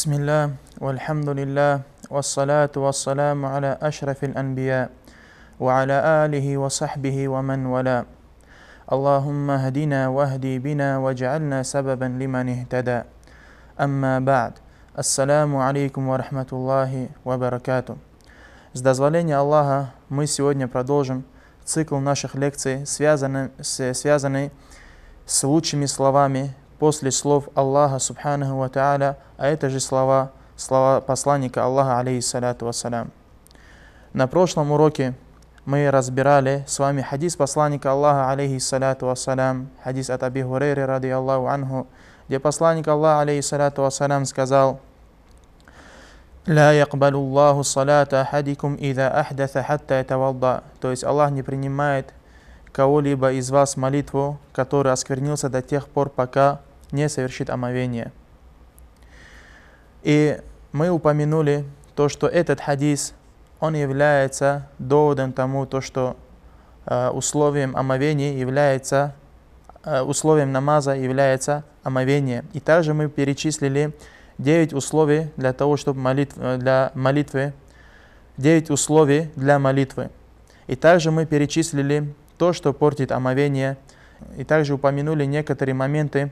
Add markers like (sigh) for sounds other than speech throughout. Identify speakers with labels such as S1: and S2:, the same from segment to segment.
S1: بسم الله والحمد لله والصلاة والسلام على أشرف الأنبياء وعلى آله وصحبه ومن ولا اللهم اهدنا واهدي بنا واجعلنا سببا لمن اهتدى أما بعد السلام عليكم ورحمة الله وبركاته С дозволения Аллаха мы сегодня продолжим цикл наших лекций, связанный, связанный с лучшими словами после слов Аллаха Субханаху Ва Тааля, а это же слова, слова посланника Аллаха, алейхиссалату вассалям. На прошлом уроке мы разбирали с вами хадис посланника Аллаха, алейхиссалату вассалям, хадис от Аби Хурейри, ради Аллаху анху, где посланник Аллаха, алейхиссалату вассалям, сказал, لا يقبل الله салата أحدكم إذا أحدث حتى يتوضأ То есть Аллах не принимает кого-либо из вас молитву, который осквернился до тех пор, пока не совершит омовение. И мы упомянули то, что этот хадис, он является доводом тому, то, что э, условием омовения является, э, условием намаза является омовение. И также мы перечислили 9 условий для того, чтобы молитв, э, для молитвы, 9 условий для молитвы. И также мы перечислили то, что портит омовение, и также упомянули некоторые моменты,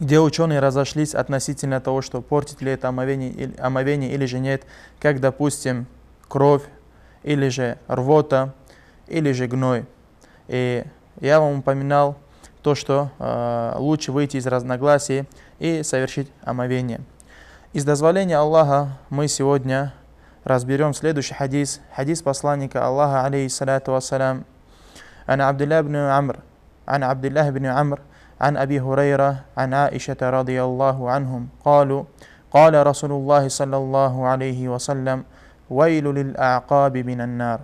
S1: где ученые разошлись относительно того, что портит ли это омовение, омовение или же нет, как, допустим, кровь, или же рвота, или же гной. И я вам упоминал то, что э, лучше выйти из разногласий и совершить омовение. Из дозволения Аллаха мы сегодня разберем следующий хадис, хадис посланника Аллаха, алейхиссалату вассалям. Ана Абдулля бин Амр, Ана Абдулля бин Амр, عن ابي هريره عن عائشه رضي الله عنهم قالوا قال رسول الله صلى الله عليه وسلم ويل للاعقاب من النار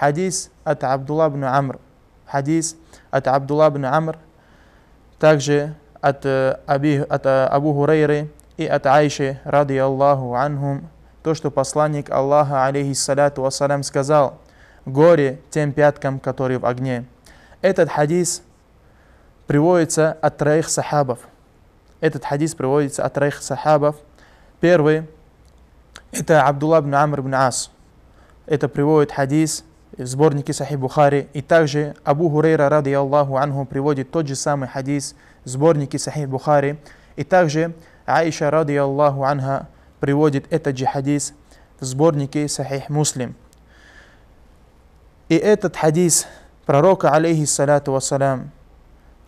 S1: حديث от عبد الله بن عمرو حديث от عبد الله بن عمرو также от, Аби, от Абу Хурейры и от Айши, ради Аллаху анхум, то, что посланник Аллаха, алейхиссалату вассалям, сказал, «Горе тем пяткам, которые в огне». Этот хадис приводится от троих сахабов. Этот хадис приводится от троих сахабов. Первый – это Абдулла бн Амр бн Ас. Это приводит хадис в сборнике Сахи Бухари. И также Абу Хурейра, ради Аллаху Анху, приводит тот же самый хадис в сборнике Сахи Бухари. И также Аиша, ради Аллаху Анха, приводит этот же хадис в сборнике Сахих Муслим. И этот хадис пророка, алейхиссалату вассалям,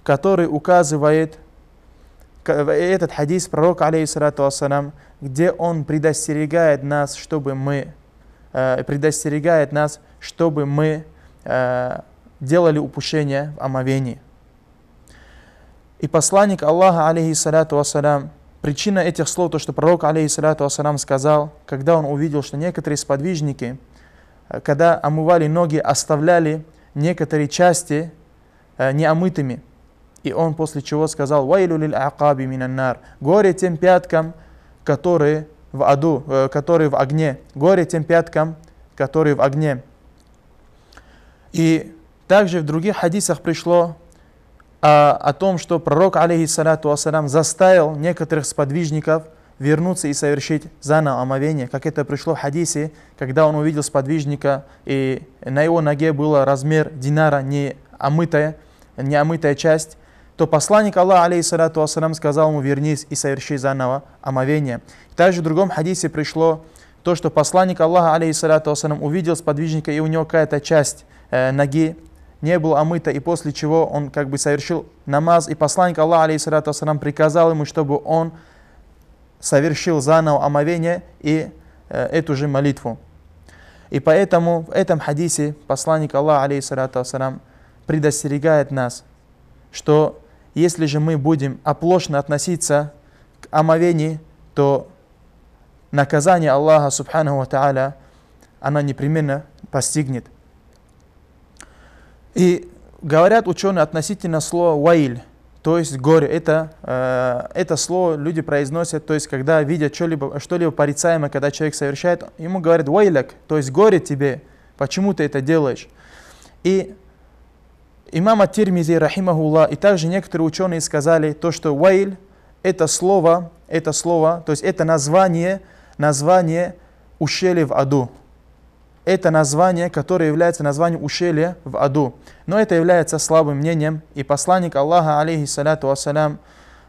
S1: который указывает этот хадис пророка, алейхиссалату вассалам, где он предостерегает нас, чтобы мы, э, предостерегает нас, чтобы мы э, делали упущение в омовении. И посланник Аллаха, алейхиссалату вассалам, причина этих слов, то, что пророк, алейхиссалату вассалам, сказал, когда он увидел, что некоторые сподвижники, э, когда омывали ноги, оставляли некоторые части э, неомытыми – и он после чего сказал «Вайлю лиль акаби минаннар» «Горе тем пяткам, которые в аду, э, которые в огне, горе тем пяткам, которые в огне». И также в других хадисах пришло о, а, о том, что пророк, алейхиссалату ассалям, заставил некоторых сподвижников вернуться и совершить заново омовение, как это пришло в хадисе, когда он увидел сподвижника, и на его ноге был размер динара, не омытая, не омытая часть, то посланник Аллаха, алейхиссалату вассалам, сказал ему, вернись и соверши заново омовение. Также в другом хадисе пришло то, что посланник Аллаха, алейхиссалату вассалам, увидел сподвижника, и у него какая-то часть э, ноги не была омыта, и после чего он как бы совершил намаз, и посланник Аллаха, алейхиссалату вассалам, приказал ему, чтобы он совершил заново омовение и э, эту же молитву. И поэтому в этом хадисе посланник Аллаха, алейхиссалату вассалам, предостерегает нас, что если же мы будем оплошно относиться к омовению, то наказание Аллаха, субхану ва она непременно постигнет. И говорят ученые относительно слова «ваиль», то есть горе. Это, э, это слово люди произносят, то есть когда видят что-либо что -либо порицаемое, когда человек совершает, ему говорят «вайляк», то есть горе тебе, почему ты это делаешь. И Имам Ат-Тирмизи, рахимахулла, и также некоторые ученые сказали то, что Уаиль – это слово, это слово, то есть это название, название ущелья в аду. Это название, которое является названием ущелья в аду. Но это является слабым мнением, и посланник Аллаха, алейхиссалату Ассалям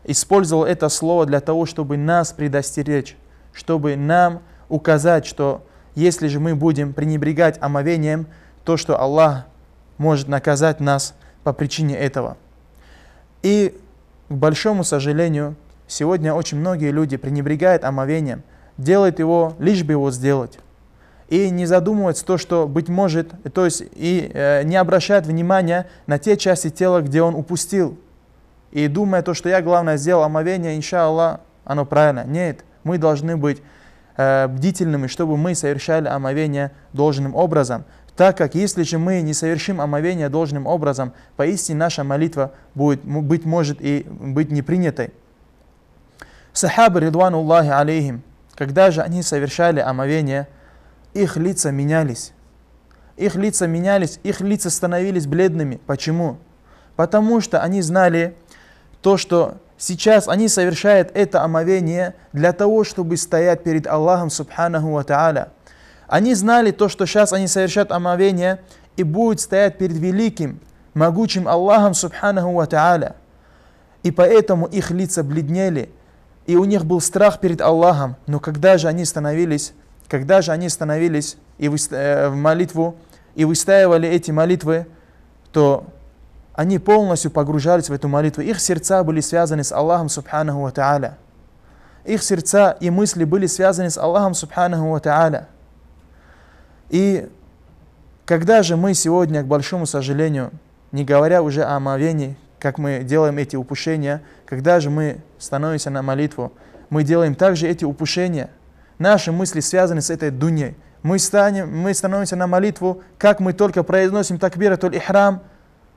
S1: использовал это слово для того, чтобы нас предостеречь, чтобы нам указать, что если же мы будем пренебрегать омовением, то, что Аллах может наказать нас по причине этого. И, к большому сожалению, сегодня очень многие люди пренебрегают омовением, делают его, лишь бы его сделать. И не задумываются то, что, быть может, то есть и э, не обращают внимания на те части тела, где он упустил. И думая то, что я, главное, сделал омовение, иншаллах, оно правильно. Нет, мы должны быть э, бдительными, чтобы мы совершали омовение должным образом, так как если же мы не совершим омовение должным образом, поистине наша молитва будет, быть может и быть непринятой. Сахабы Сахабы Ридвануллахи алейхим, когда же они совершали омовение, их лица менялись. Их лица менялись, их лица становились бледными. Почему? Потому что они знали то, что сейчас они совершают это омовение для того, чтобы стоять перед Аллахом Субханаху Ва Тааля – они знали то, что сейчас они совершат омовение и будут стоять перед великим, могучим Аллахом Субханаху Ва Та'аля. И поэтому их лица бледнели, и у них был страх перед Аллахом. Но когда же они становились, когда же они становились и э, в молитву, и выстаивали эти молитвы, то они полностью погружались в эту молитву. Их сердца были связаны с Аллахом Субханаху Ва Та'аля. Их сердца и мысли были связаны с Аллахом Субханаху Ва Та'аля. И когда же мы сегодня, к большому сожалению, не говоря уже о омовении, как мы делаем эти упущения, когда же мы становимся на молитву, мы делаем также эти упущения. Наши мысли связаны с этой дуней. Мы, станем, мы становимся на молитву, как мы только произносим то ли храм,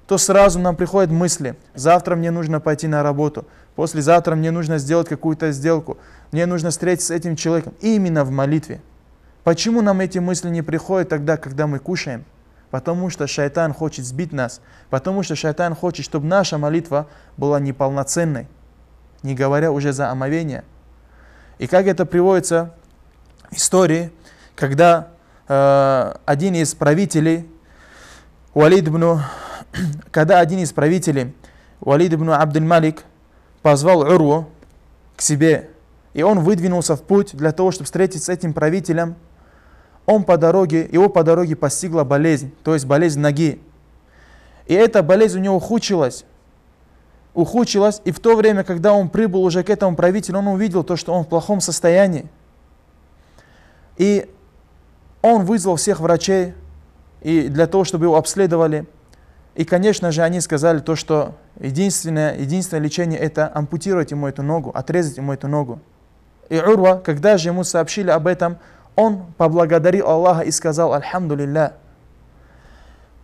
S1: то сразу нам приходят мысли. Завтра мне нужно пойти на работу. Послезавтра мне нужно сделать какую-то сделку. Мне нужно встретиться с этим человеком. Именно в молитве. Почему нам эти мысли не приходят тогда, когда мы кушаем? Потому что шайтан хочет сбить нас, потому что шайтан хочет, чтобы наша молитва была неполноценной, не говоря уже за омовение. И как это приводится в истории, когда э, один из правителей, Уалид ибн, (clears throat) когда один из правителей, Уалид ибн Абдуль-Малик, позвал Урву к себе, и он выдвинулся в путь для того, чтобы встретиться с этим правителем – он по дороге, его по дороге постигла болезнь, то есть болезнь ноги. И эта болезнь у него ухудшилась. Ухудшилась, и в то время, когда он прибыл уже к этому правителю, он увидел то, что он в плохом состоянии. И он вызвал всех врачей и для того, чтобы его обследовали. И, конечно же, они сказали то, что единственное, единственное лечение – это ампутировать ему эту ногу, отрезать ему эту ногу. И Урва, когда же ему сообщили об этом – он поблагодарил Аллаха и сказал «Альхамдулилля».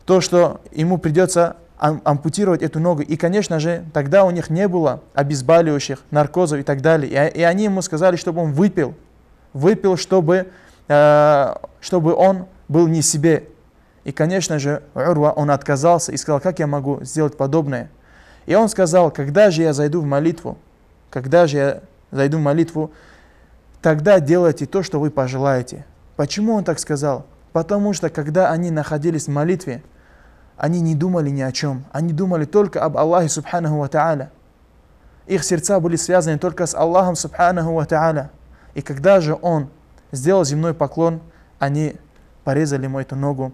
S1: То, что ему придется ампутировать эту ногу. И, конечно же, тогда у них не было обезболивающих, наркозов и так далее. И, и они ему сказали, чтобы он выпил. Выпил, чтобы, э, чтобы он был не себе. И, конечно же, Урва, он отказался и сказал, как я могу сделать подобное? И он сказал, когда же я зайду в молитву? Когда же я зайду в молитву? тогда делайте то, что вы пожелаете. Почему он так сказал? Потому что когда они находились в молитве, они не думали ни о чем. Они думали только об Аллахе Субханаху Ва Та'аля. Их сердца были связаны только с Аллахом Субханаху Ва Та'аля. И когда же он сделал земной поклон, они порезали ему эту ногу.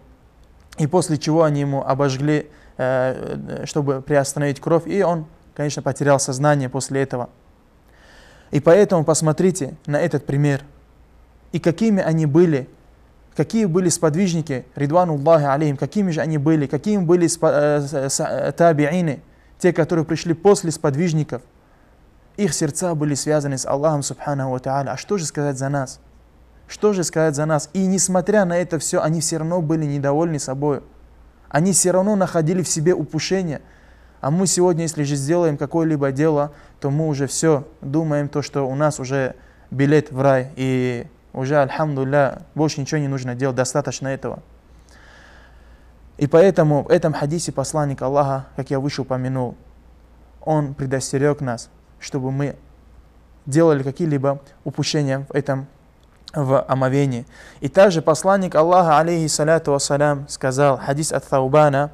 S1: И после чего они ему обожгли, э, э, чтобы приостановить кровь. И он, конечно, потерял сознание после этого. И поэтому посмотрите на этот пример. И какими они были, какие были сподвижники, Ридвануллахи алейхим, какими же они были, какими были э, э, э, табиины, те, которые пришли после сподвижников. Их сердца были связаны с Аллахом Субхану Ва А что же сказать за нас? Что же сказать за нас? И несмотря на это все, они все равно были недовольны собой. Они все равно находили в себе упущение – а мы сегодня, если же сделаем какое-либо дело, то мы уже все думаем, то, что у нас уже билет в рай, и уже, альхамдулля, больше ничего не нужно делать, достаточно этого. И поэтому в этом хадисе посланник Аллаха, как я выше упомянул, он предостерег нас, чтобы мы делали какие-либо упущения в этом в омовении. И также посланник Аллаха, алейхи саляту вассалям, сказал, хадис от Таубана,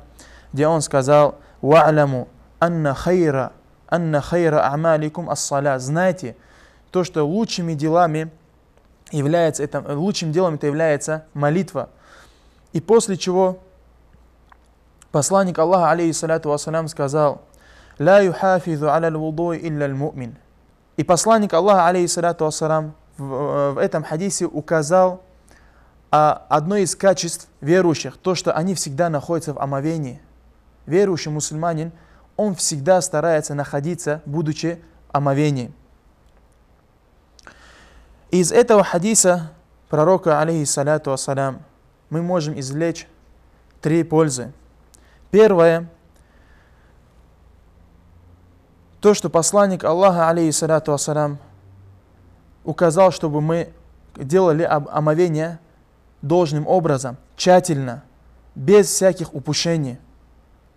S1: где он сказал – «Ва'ляму анна хайра, анна хайра амаликум ас-саля». Знайте, то, что лучшими делами является, это, лучшим делом это является молитва. И после чего посланник Аллаха, алейхиссалату вассалям, сказал, «Ла юхафизу аля вудой илля мумин». И посланник Аллаха, алейхиссалату вассалям, в, э, в этом хадисе указал а, одно из качеств верующих, то, что они всегда находятся в омовении – верующий мусульманин, он всегда старается находиться, будучи омовением. Из этого хадиса пророка, алейхиссалату ассалям, мы можем извлечь три пользы. Первое, то, что посланник Аллаха, алейхиссалату ассалям, указал, чтобы мы делали омовение должным образом, тщательно, без всяких упущений –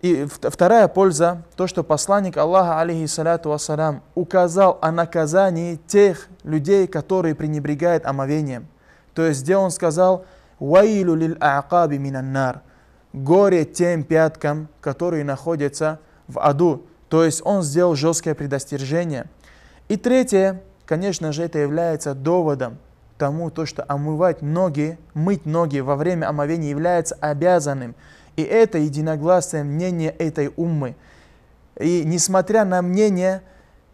S1: и вторая польза, то, что посланник Аллаха, алейхиссалату вассалям, указал о наказании тех людей, которые пренебрегают омовением. То есть, где он сказал «Ваилю лиль аакаби минаннар» «Горе тем пяткам, которые находятся в аду». То есть, он сделал жесткое предостережение. И третье, конечно же, это является доводом тому, то, что омывать ноги, мыть ноги во время омовения является обязанным – и это единогласное мнение этой уммы. И несмотря на мнение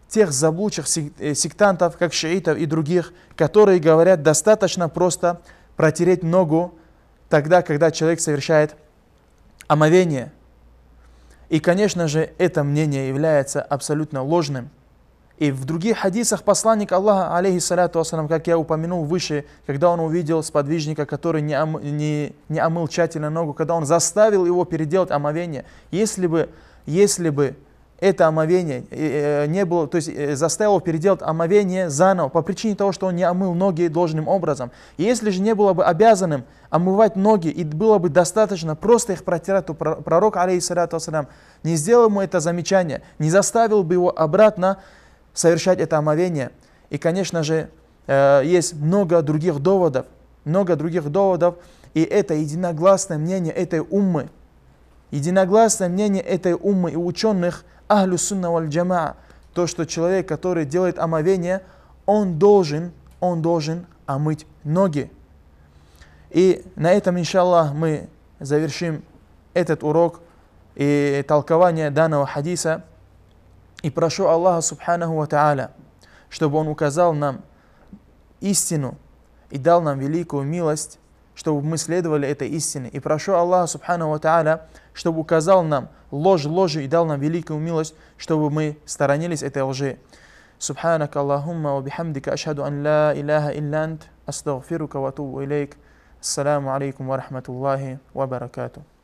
S1: тех заблудших э, сектантов, как шиитов и других, которые говорят, достаточно просто протереть ногу тогда, когда человек совершает омовение. И, конечно же, это мнение является абсолютно ложным – и в других хадисах посланник Аллаха, алейхиссалату вассалам, как я упомянул выше, когда он увидел сподвижника, который не, ом, не, не омыл тщательно ногу, когда он заставил его переделать омовение, если бы, если бы это омовение э, э, не было, то есть э, заставил его переделать омовение заново по причине того, что он не омыл ноги должным образом. если же не было бы обязанным омывать ноги и было бы достаточно просто их протирать, то пророк, алейхиссалату вассалам, не сделал ему это замечание, не заставил бы его обратно совершать это омовение. И, конечно же, э, есть много других доводов, много других доводов, и это единогласное мнение этой уммы. Единогласное мнение этой уммы и ученых Ахлю Сунна Валь Джамаа, то, что человек, который делает омовение, он должен, он должен омыть ноги. И на этом, иншаллах, мы завершим этот урок и толкование данного хадиса – и прошу Аллаха Субханаху Ва Та'аля, чтобы Он указал нам истину и дал нам великую милость, чтобы мы следовали этой истине. И прошу Аллаха Субханаху Ва Та'аля, чтобы указал нам ложь ложи и дал нам великую милость, чтобы мы сторонились этой лжи. سبحانك اللهم وبحمدك أشهد أن لا إله إلا أنت أستغفرك وأتوب إليك السلام عليكم ورحمة الله وبركاته